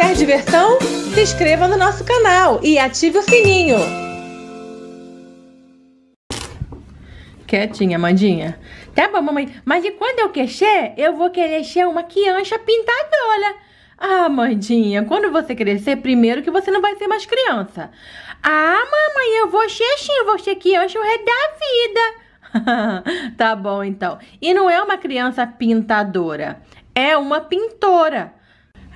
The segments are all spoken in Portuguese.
Quer diversão? Se inscreva no nosso canal e ative o sininho. Quietinha, Mandinha. Tá bom, mamãe. Mas e quando eu queixer, eu vou querer ser uma criança pintadora. Ah, Mandinha, quando você crescer, primeiro que você não vai ser mais criança. Ah, mamãe, eu vou ser sim, eu vou ser criança o rei da vida. tá bom, então. E não é uma criança pintadora, é uma pintora.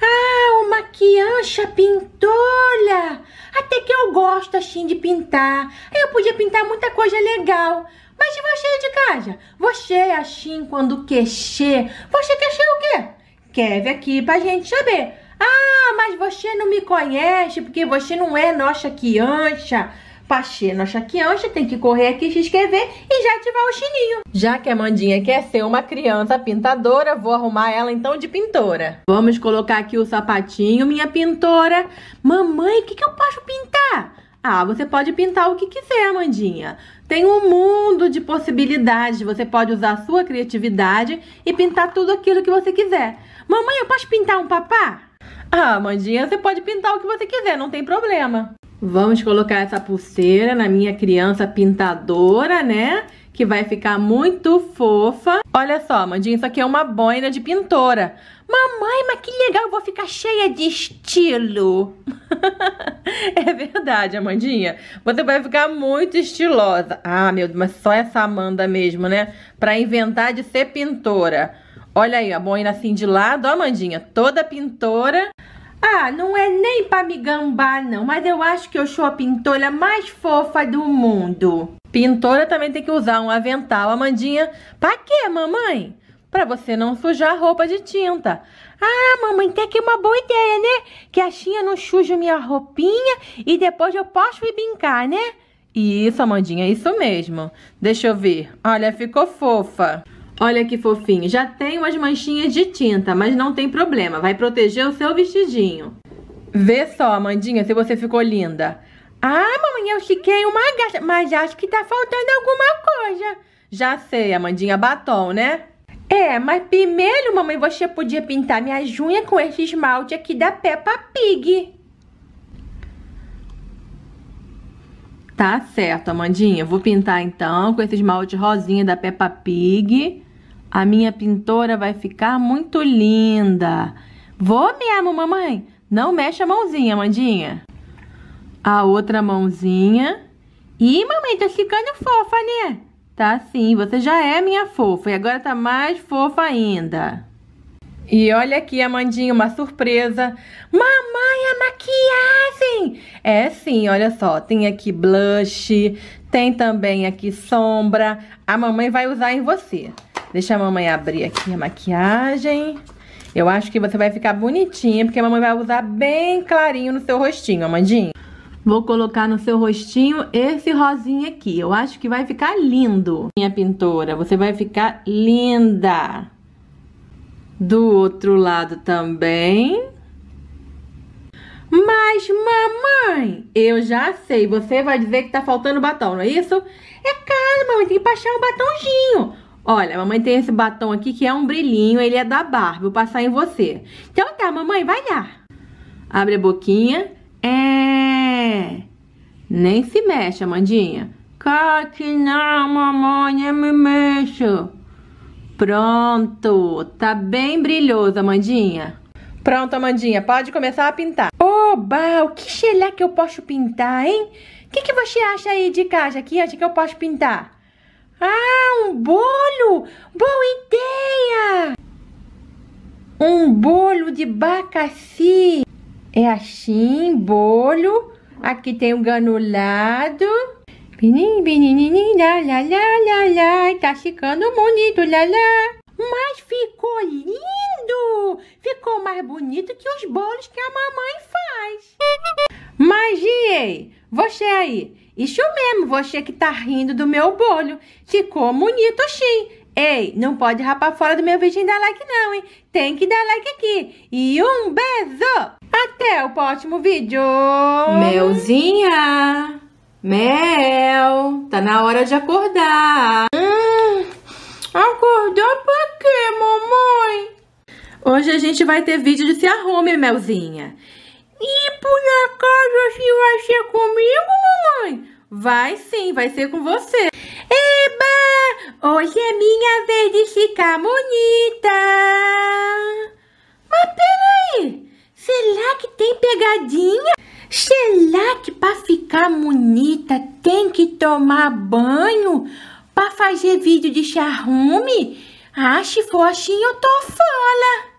Ah, uma criança pintora! Até que eu gosto assim de pintar. Eu podia pintar muita coisa legal. Mas e você de casa? Você é assim quando queixer, você quer o quê? Quer vir aqui pra gente saber. Ah, mas você não me conhece porque você não é nossa criança. Pache, achar que ancha, tem que correr aqui, se inscrever e já ativar o sininho. Já que a Mandinha quer ser uma criança pintadora, vou arrumar ela então de pintora. Vamos colocar aqui o sapatinho, minha pintora. Mamãe, o que, que eu posso pintar? Ah, você pode pintar o que quiser, Amandinha. Tem um mundo de possibilidades. Você pode usar a sua criatividade e pintar tudo aquilo que você quiser. Mamãe, eu posso pintar um papá? Ah, Amandinha, você pode pintar o que você quiser, não tem problema. Vamos colocar essa pulseira na minha criança pintadora, né? Que vai ficar muito fofa. Olha só, Mandinha, isso aqui é uma boina de pintora. Mamãe, mas que legal, vou ficar cheia de estilo. é verdade, Amandinha. Você vai ficar muito estilosa. Ah, meu Deus, mas só essa Amanda mesmo, né? Pra inventar de ser pintora. Olha aí, a boina assim de lado, ó, Amandinha. Toda pintora. Ah, não é nem pra me gambar não, mas eu acho que eu sou a pintora mais fofa do mundo. Pintora também tem que usar um avental, Amandinha. Pra quê, mamãe? Pra você não sujar a roupa de tinta. Ah, mamãe, tem aqui uma boa ideia, né? Que a Xinha não suja minha roupinha e depois eu posso ir brincar, né? Isso, Amandinha, isso mesmo. Deixa eu ver. Olha, ficou fofa. Olha que fofinho. Já tem umas manchinhas de tinta, mas não tem problema. Vai proteger o seu vestidinho. Vê só, Mandinha, se você ficou linda. Ah, mamãe, eu fiquei uma gata, mas acho que tá faltando alguma coisa. Já sei, Amandinha, batom, né? É, mas primeiro, mamãe, você podia pintar minhas unhas com esse esmalte aqui da Peppa Pig. Tá certo, Amandinha. Vou pintar então com esse esmalte rosinha da Peppa Pig. A minha pintora vai ficar muito linda. Vou mesmo, mamãe. Não mexe a mãozinha, Amandinha. A outra mãozinha. Ih, mamãe, tá ficando fofa, né? Tá sim, você já é minha fofa e agora tá mais fofa ainda. E olha aqui, Amandinha, uma surpresa. Mamãe, a maquiagem! É sim, olha só, tem aqui blush, tem também aqui sombra. A mamãe vai usar em você. Deixa a mamãe abrir aqui a maquiagem. Eu acho que você vai ficar bonitinha, porque a mamãe vai usar bem clarinho no seu rostinho, Amandinha. Vou colocar no seu rostinho esse rosinha aqui. Eu acho que vai ficar lindo. Minha pintora, você vai ficar linda. Do outro lado também. Mas, mamãe, eu já sei, você vai dizer que tá faltando batom, não é isso? É caro, mamãe, tem que passar um batonzinho. Olha, mamãe tem esse batom aqui que é um brilhinho, ele é da Barbie, vou passar em você. Então tá, mamãe, vai lá. Abre a boquinha. É... Nem se mexe, Amandinha. Cate que não, mamãe, nem me mexo. Pronto, tá bem brilhoso, Amandinha. Pronto, Amandinha, pode começar a pintar. Oba, O que será que eu posso pintar, hein? O que, que você acha aí de casa aqui? acha que eu posso pintar? Ah, um bolo! Boa ideia! Um bolo de bacaci. É assim, bolo. Aqui tem o um granulado. Binim, binim, lá, lá, lá, lá, tá ficando bonito, lá, lá. Mas ficou lindo! Ficou mais bonito que os bolos que a mamãe faz. Mas, Giei, você aí, isso mesmo, você que tá rindo do meu bolho. Ficou bonito sim. Ei, não pode rapar fora do meu vídeo e dar like não, hein? Tem que dar like aqui. E um beijo! Até o próximo vídeo! Melzinha! Mel! Tá na hora de acordar! Hum, acordou por Hoje a gente vai ter vídeo de se arrume, Melzinha. E por acaso se vai ser comigo, mamãe? Vai sim, vai ser com você. Eba! Hoje é minha vez de ficar bonita. Mas peraí, será que tem pegadinha? Será que para ficar bonita tem que tomar banho? Para fazer vídeo de charrume? Ah, se for assim eu tô fora.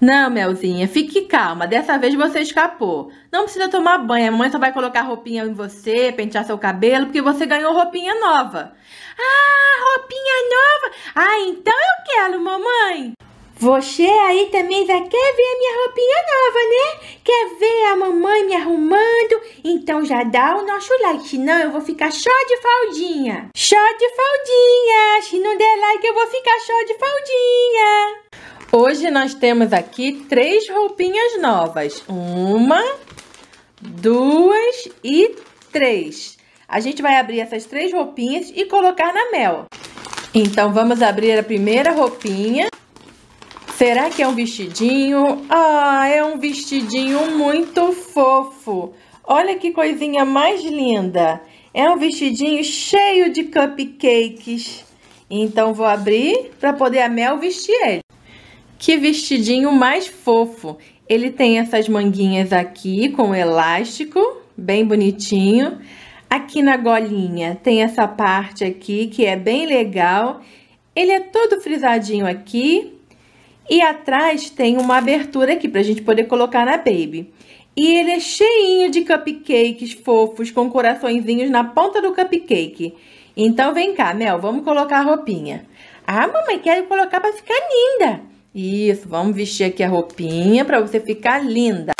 Não, Melzinha, fique calma. Dessa vez você escapou. Não precisa tomar banho. A mãe só vai colocar roupinha em você, pentear seu cabelo, porque você ganhou roupinha nova. Ah, roupinha nova? Ah, então eu quero, mamãe. Você aí também já quer ver a minha roupinha nova, né? Quer ver a mamãe me arrumando? Então já dá o nosso like, senão eu vou ficar só de faldinha. Só de faldinha! Se não der like, eu vou ficar só de faldinha. Hoje nós temos aqui três roupinhas novas. Uma, duas e três. A gente vai abrir essas três roupinhas e colocar na mel. Então, vamos abrir a primeira roupinha. Será que é um vestidinho? Ah, é um vestidinho muito fofo. Olha que coisinha mais linda. É um vestidinho cheio de cupcakes. Então, vou abrir para poder a Mel vestir ele. Que vestidinho mais fofo! Ele tem essas manguinhas aqui com elástico, bem bonitinho. Aqui na golinha tem essa parte aqui que é bem legal. Ele é todo frisadinho aqui. E atrás tem uma abertura aqui para a gente poder colocar na Baby. E ele é cheinho de cupcakes fofos com coraçõezinhos na ponta do cupcake. Então vem cá, Mel, vamos colocar a roupinha. Ah, mamãe, quero colocar para ficar linda. Isso, vamos vestir aqui a roupinha para você ficar linda.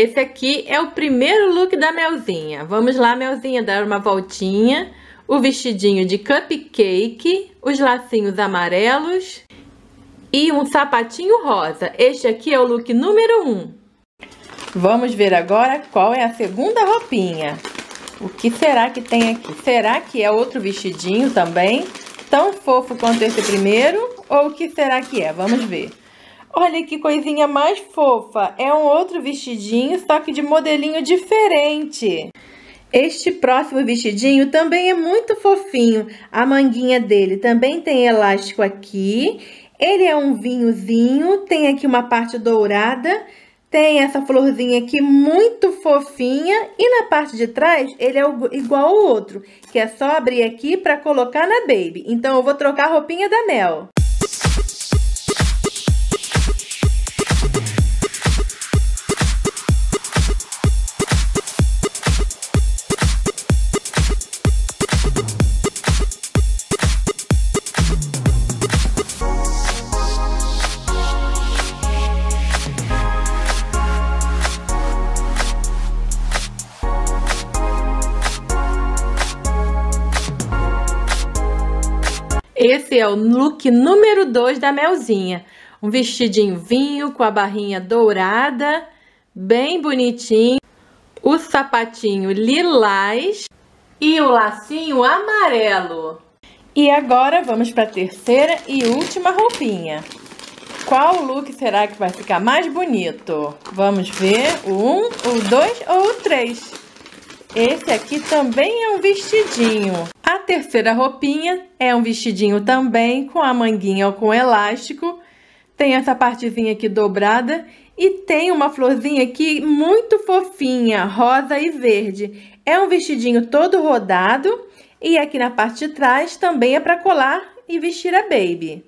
esse aqui é o primeiro look da Melzinha. Vamos lá, Melzinha, dar uma voltinha. O vestidinho de cupcake, os lacinhos amarelos e um sapatinho rosa. Este aqui é o look número 1. Um. Vamos ver agora qual é a segunda roupinha. O que será que tem aqui? Será que é outro vestidinho também? Tão fofo quanto esse primeiro? Ou o que será que é? Vamos ver. Olha que coisinha mais fofa! É um outro vestidinho, só que de modelinho diferente. Este próximo vestidinho também é muito fofinho. A manguinha dele também tem elástico aqui. Ele é um vinhozinho, tem aqui uma parte dourada, tem essa florzinha aqui muito fofinha e na parte de trás ele é igual ao outro, que é só abrir aqui para colocar na Baby. Então eu vou trocar a roupinha da Mel. Esse é o look número 2 da Melzinha. Um vestidinho vinho com a barrinha dourada, bem bonitinho. O sapatinho lilás e o lacinho amarelo. E agora vamos para a terceira e última roupinha. Qual look será que vai ficar mais bonito? Vamos ver o 1, um, o 2 ou o 3? Esse aqui também é um vestidinho. A terceira roupinha é um vestidinho também, com a manguinha com elástico. Tem essa partezinha aqui dobrada e tem uma florzinha aqui muito fofinha, rosa e verde. É um vestidinho todo rodado e aqui na parte de trás também é para colar e vestir a baby.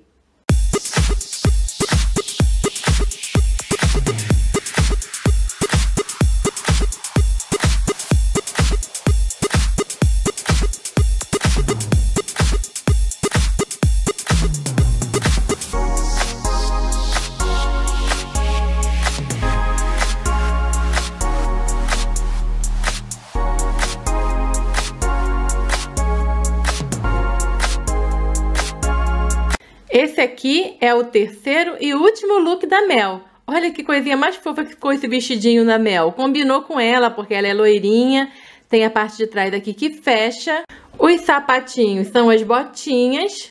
É o terceiro e último look da Mel. Olha que coisinha mais fofa que ficou esse vestidinho da Mel. Combinou com ela, porque ela é loirinha. Tem a parte de trás aqui que fecha. Os sapatinhos são as botinhas.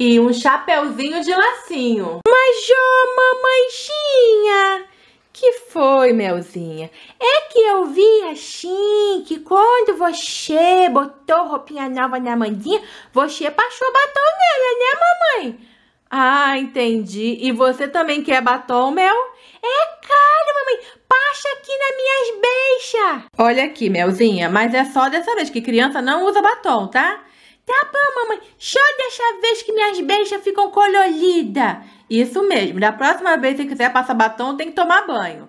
E um chapéuzinho de lacinho. Mas, ô, oh, mamãezinha, que foi, Melzinha? É que eu vi assim que quando você botou roupinha nova na Mandinha, você passou batom nela, né, mamãe? Ah, entendi. E você também quer batom, Mel? É caro, mamãe. Passa aqui nas minhas beixas. Olha aqui, Melzinha, mas é só dessa vez que criança não usa batom, tá? Tá bom, mamãe. Só dessa vez que minhas beixas ficam coloridas. Isso mesmo. Da próxima vez que quiser passar batom, tem que tomar banho.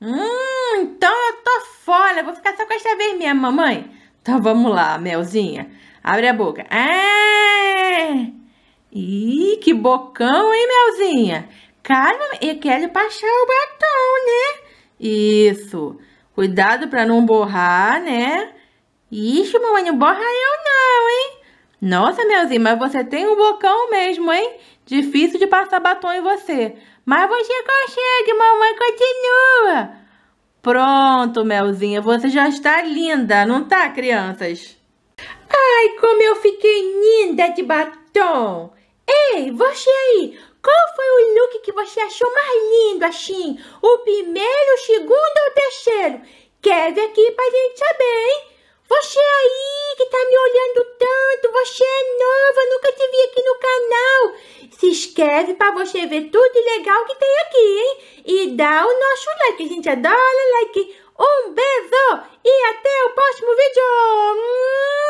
Hum, então eu tô fora. Vou ficar só com esta vez mesmo, mamãe. Então vamos lá, Melzinha. Abre a boca. Ah! Ih, que bocão, hein, Melzinha? Calma, e quero baixar o batom, né? Isso. Cuidado pra não borrar, né? Ixi, mamãe, não borra eu não, hein? Nossa, Melzinha, mas você tem um bocão mesmo, hein? Difícil de passar batom em você. Mas você consegue, mamãe, continua. Pronto, Melzinha, você já está linda, não tá, crianças? Ai, como eu fiquei linda de batom! Ei, você aí, qual foi o look que você achou mais lindo assim? O primeiro, o segundo ou o terceiro? Quer ver aqui pra gente saber, hein? Você aí que tá me olhando tanto, você é nova, nunca te vi aqui no canal. Se inscreve pra você ver tudo legal que tem aqui, hein? E dá o nosso like, a gente adora like. Um beijo e até o próximo vídeo!